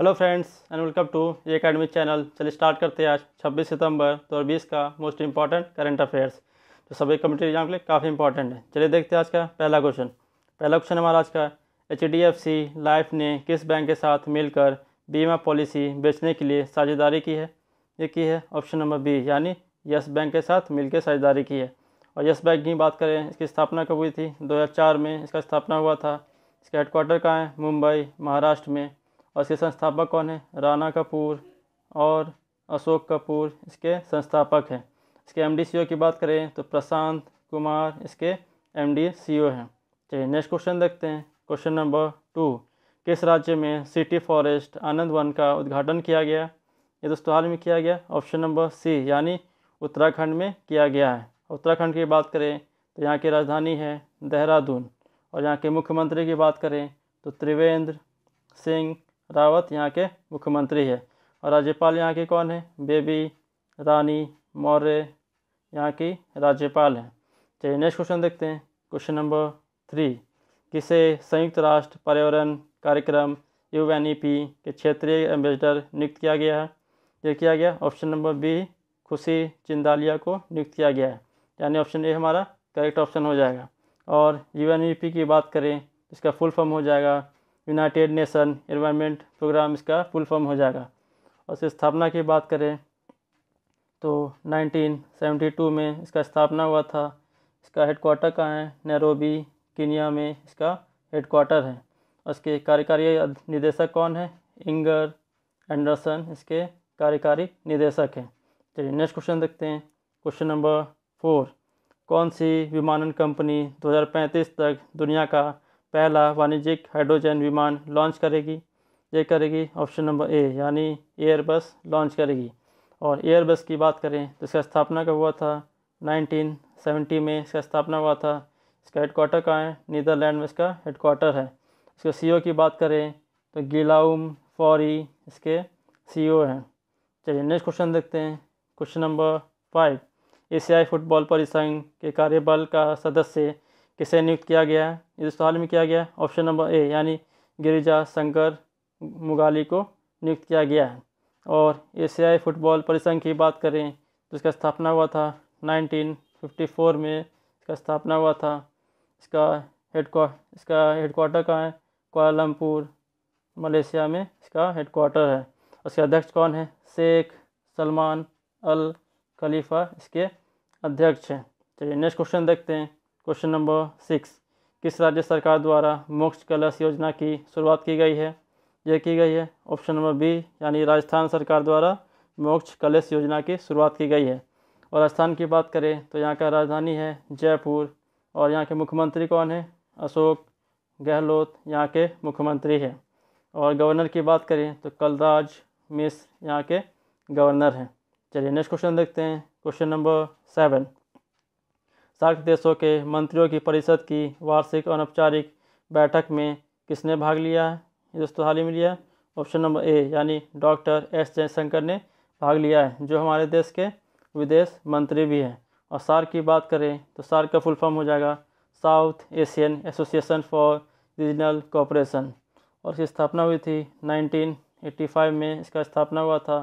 hello friends and welcome to a academic channel चलिए start करते हैं आज 26 सितंबर 2020 का मोस्ट इंपॉर्टेंट करंट अफेयर्स जो सभी कम्यूटी एग्जाम के लिए काफ़ी इंपॉर्टेंट है चलिए देखते हैं आज का पहला क्वेश्चन पहला क्वेश्चन हमारा आज का एच लाइफ ने किस बैंक के साथ मिलकर बीमा पॉलिसी बेचने के लिए साझेदारी की है ये की है ऑप्शन नंबर बी यानी यस बैंक के साथ मिलकर साझेदारी की है और यस बैंक की बात करें इसकी स्थापना कब हुई थी दो में इसका स्थापना हुआ था इसका हेडक्वार्टर कहाँ है मुंबई महाराष्ट्र में और इसके संस्थापक कौन है राणा कपूर और अशोक कपूर इसके संस्थापक हैं इसके एम डी की बात करें तो प्रशांत कुमार इसके एम डी हैं चलिए नेक्स्ट क्वेश्चन देखते हैं क्वेश्चन नंबर टू किस राज्य में सिटी फॉरेस्ट आनंद वन का उद्घाटन किया गया ये दोस्तों हाल में किया गया ऑप्शन नंबर सी यानी उत्तराखंड में किया गया है उत्तराखंड की बात करें तो यहाँ की राजधानी है देहरादून और यहाँ के मुख्यमंत्री की बात करें तो त्रिवेंद्र सिंह रावत यहाँ के मुख्यमंत्री है और राज्यपाल यहाँ के कौन है बेबी रानी मौर्य यहाँ की राज्यपाल हैं चलिए नेक्स्ट क्वेश्चन देखते हैं क्वेश्चन नंबर थ्री किसे संयुक्त राष्ट्र पर्यावरण कार्यक्रम यू e के क्षेत्रीय एम्बेसडर नियुक्त किया गया है यह किया गया ऑप्शन नंबर बी खुशी चिंदालिया को नियुक्त किया गया है यानी ऑप्शन ए हमारा करेक्ट ऑप्शन हो जाएगा और यू e की बात करें इसका फुल फॉर्म हो जाएगा यूनाइटेड नेशन एनवायरमेंट प्रोग्राम इसका फुल फॉर्म हो जाएगा और इसकी स्थापना की बात करें तो 1972 में इसका स्थापना हुआ था इसका हेडक्वार्टर कहाँ है नैरोबी कीनिया में इसका हेडक्वार्टर है इसके कार्यकारी निदेशक कौन है इंगर एंडरसन इसके कार्यकारी निदेशक हैं चलिए नेक्स्ट क्वेश्चन देखते हैं क्वेश्चन नंबर फोर कौन सी विमानन कंपनी 2035 तक दुनिया का पहला वाणिज्यिक हाइड्रोजन विमान लॉन्च करेगी ये करेगी ऑप्शन नंबर ए यानी एयरबस लॉन्च करेगी और एयरबस की बात करें तो इसका स्थापना कब हुआ था 1970 में इसका स्थापना हुआ था इसका हेडकोार्टर कहाँ है नीदरलैंड में इसका हेडकोार्टर है इसका सीईओ e की बात करें तो गिलाउम फॉरी इसके सीईओ e हैं चलिए नेक्स्ट क्वेश्चन देखते हैं क्वेश्चन नंबर फाइव एशियाई फुटबॉल परिसंघ के कार्यबल का सदस्य किसे नियुक्त किया गया है इस सवाल में किया गया है ऑप्शन नंबर ए यानी गिरिजा शंकर मुगाली को नियुक्त किया गया है और एशियाई फुटबॉल परिसंघ की बात करें तो इसका स्थापना हुआ था 1954 में इसका स्थापना हुआ था इसका हेड इसका हेडक्वार्टर कहाँ है कोलमपुर मलेशिया में इसका हेडक्वार्टर है उसके अध्यक्ष कौन है शेख सलमान अल खलीफा इसके अध्यक्ष हैं चलिए नेक्स्ट क्वेश्चन देखते हैं क्वेश्चन नंबर सिक्स किस राज्य सरकार द्वारा मोक्ष कलश योजना की शुरुआत की गई है यह की गई है ऑप्शन नंबर बी यानी राजस्थान सरकार द्वारा मोक्ष कलश योजना की शुरुआत की गई है और राजस्थान की बात करें तो यहाँ का राजधानी है जयपुर और यहाँ के मुख्यमंत्री कौन है अशोक गहलोत यहाँ के मुख्यमंत्री हैं और गवर्नर की बात करें तो कलराज मिस यहाँ के गवर्नर हैं चलिए नेक्स्ट क्वेश्चन देखते हैं क्वेश्चन नंबर सेवन सार्क देशों के मंत्रियों की परिषद की वार्षिक अनौपचारिक बैठक में किसने भाग लिया है दोस्तों हाल ही में लिया ऑप्शन नंबर ए यानी डॉक्टर एस जयशंकर ने भाग लिया है जो हमारे देश के विदेश मंत्री भी हैं और सार की बात करें तो सार का फुल फॉर्म हो जाएगा South Asian Association for Regional Cooperation और इसकी स्थापना हुई थी 1985 में इसका स्थापना हुआ था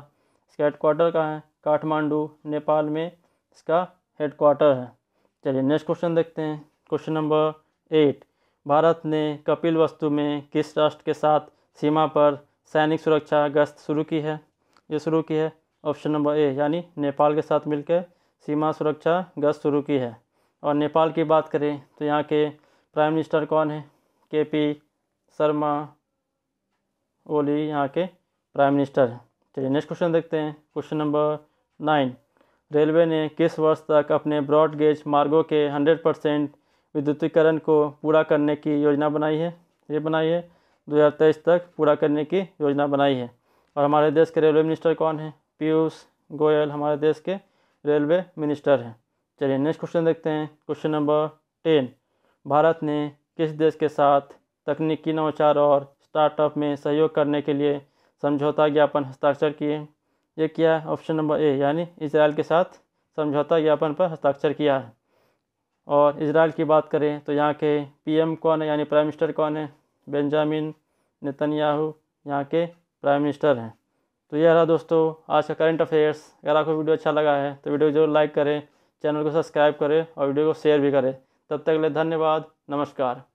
इसका हेडक्वार्टर कहाँ है काठमांडू नेपाल में इसका हेडक्वार्टर है चलिए नेक्स्ट क्वेश्चन देखते हैं क्वेश्चन नंबर एट भारत ने कपिल वस्तु में किस राष्ट्र के साथ सीमा पर सैनिक सुरक्षा गश्त शुरू की है ये शुरू की है ऑप्शन नंबर ए यानी नेपाल के साथ मिलकर सीमा सुरक्षा गश्त शुरू की है और नेपाल की बात करें तो यहाँ के प्राइम मिनिस्टर कौन है के पी शर्मा ओली यहाँ के प्राइम मिनिस्टर हैं चलिए नेक्स्ट क्वेश्चन देखते हैं क्वेश्चन नंबर नाइन रेलवे ने किस वर्ष तक अपने ब्रॉड गेज मार्गों के 100 परसेंट विद्युतीकरण को पूरा करने की योजना बनाई है ये बनाई है 2023 तक पूरा करने की योजना बनाई है और हमारे देश के रेलवे मिनिस्टर कौन हैं पीयूष गोयल हमारे देश के रेलवे मिनिस्टर हैं चलिए नेक्स्ट क्वेश्चन देखते हैं क्वेश्चन नंबर टेन भारत ने किस देश के साथ तकनीकी नवाचार और स्टार्टअप में सहयोग करने के लिए समझौता ज्ञापन हस्ताक्षर किए ये किया है ऑप्शन नंबर ए यानी इसराइल के साथ समझौता ज्ञापन पर हस्ताक्षर किया है और इसराइल की बात करें तो यहाँ के पीएम कौन है यानी प्राइम मिनिस्टर कौन है बेंजामिन नितनयाहू यहाँ के प्राइम मिनिस्टर हैं तो यह रहा दोस्तों आज का करंट अफेयर्स अगर आपको वीडियो अच्छा लगा है तो वीडियो जरूर लाइक करें चैनल को सब्सक्राइब करें और वीडियो को शेयर भी करें तब तक के लिए धन्यवाद नमस्कार